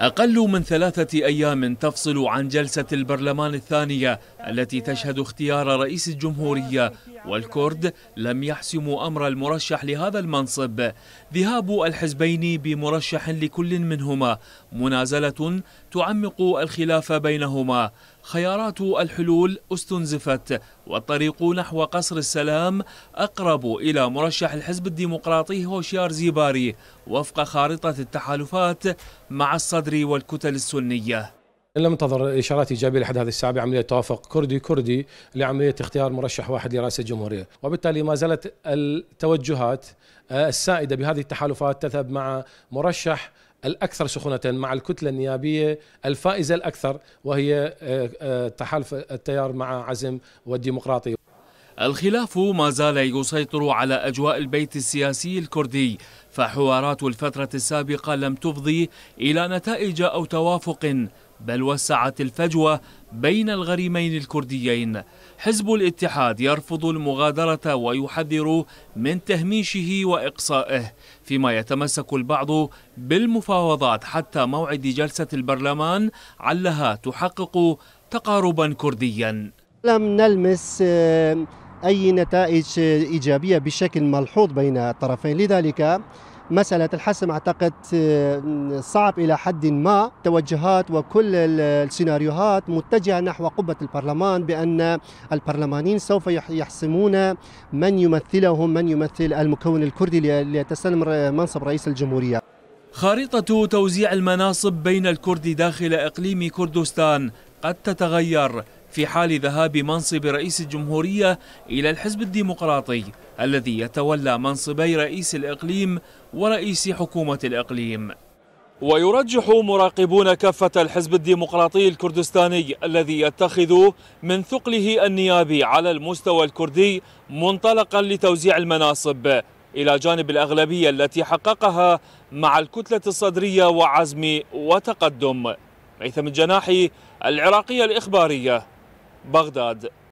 أقل من ثلاثة أيام تفصل عن جلسة البرلمان الثانية التي تشهد اختيار رئيس الجمهورية والكرد لم يحسموا أمر المرشح لهذا المنصب ذهاب الحزبين بمرشح لكل منهما منازلة تعمق الخلاف بينهما خيارات الحلول استنزفت والطريق نحو قصر السلام أقرب إلى مرشح الحزب الديمقراطي هوشيار زيباري وفق خارطة التحالفات مع الصدر والكتل السنيه لم تظهر اشارات ايجابيه لحد هذه الساعه بعمليه توافق كردي كردي لعمليه اختيار مرشح واحد لرئاسه الجمهوريه، وبالتالي ما زالت التوجهات السائده بهذه التحالفات تذهب مع مرشح الاكثر سخونه مع الكتله النيابيه الفائزه الاكثر وهي آه، آه، تحالف التيار مع عزم والديمقراطي. الخلاف ما زال يسيطر على أجواء البيت السياسي الكردي فحوارات الفترة السابقة لم تفضي إلى نتائج أو توافق بل وسعت الفجوة بين الغريمين الكرديين حزب الاتحاد يرفض المغادرة ويحذر من تهميشه وإقصائه فيما يتمسك البعض بالمفاوضات حتى موعد جلسة البرلمان علها تحقق تقاربا كرديا لم نلمس آه، أي نتائج إيجابية بشكل ملحوظ بين الطرفين لذلك مسألة الحسم أعتقد آه، صعب إلى حد ما توجهات وكل السيناريوهات متجهة نحو قبة البرلمان بأن البرلمانيين سوف يحسمون من يمثلهم من يمثل المكون الكردي ليتسلم منصب رئيس الجمهورية خارطة توزيع المناصب بين الكرد داخل إقليم كردستان قد تتغير في حال ذهاب منصب رئيس الجمهورية إلى الحزب الديمقراطي الذي يتولى منصبي رئيس الإقليم ورئيس حكومة الإقليم ويرجح مراقبون كافة الحزب الديمقراطي الكردستاني الذي يتخذ من ثقله النيابي على المستوى الكردي منطلقا لتوزيع المناصب إلى جانب الأغلبية التي حققها مع الكتلة الصدرية وعزم وتقدم ميثم الجناحي العراقية الإخبارية بغداد